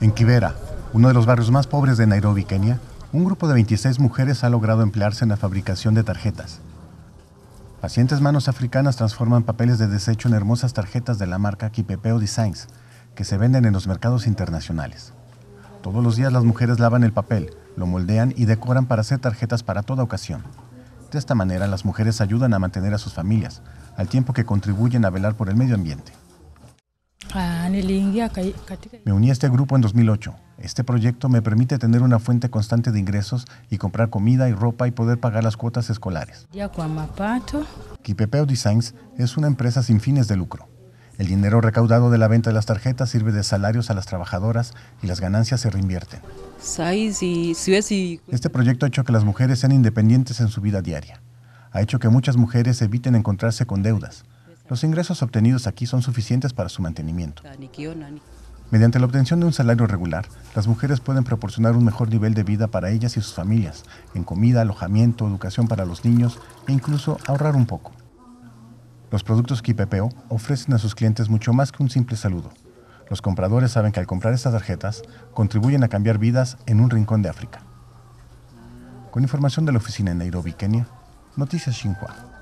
En Kibera, uno de los barrios más pobres de Nairobi, Kenia, un grupo de 26 mujeres ha logrado emplearse en la fabricación de tarjetas. Pacientes manos africanas transforman papeles de desecho en hermosas tarjetas de la marca Kipepeo Designs, que se venden en los mercados internacionales. Todos los días las mujeres lavan el papel, lo moldean y decoran para hacer tarjetas para toda ocasión. De esta manera las mujeres ayudan a mantener a sus familias, al tiempo que contribuyen a velar por el medio ambiente. Ah, me uní a este grupo en 2008. Este proyecto me permite tener una fuente constante de ingresos y comprar comida y ropa y poder pagar las cuotas escolares. Kipepeo Designs es una empresa sin fines de lucro. El dinero recaudado de la venta de las tarjetas sirve de salarios a las trabajadoras y las ganancias se reinvierten. Este proyecto ha hecho que las mujeres sean independientes en su vida diaria. Ha hecho que muchas mujeres eviten encontrarse con deudas los ingresos obtenidos aquí son suficientes para su mantenimiento. Mediante la obtención de un salario regular, las mujeres pueden proporcionar un mejor nivel de vida para ellas y sus familias, en comida, alojamiento, educación para los niños e incluso ahorrar un poco. Los productos que ofrecen a sus clientes mucho más que un simple saludo. Los compradores saben que al comprar estas tarjetas contribuyen a cambiar vidas en un rincón de África. Con información de la oficina en Nairobi, Kenia, Noticias Xinhua.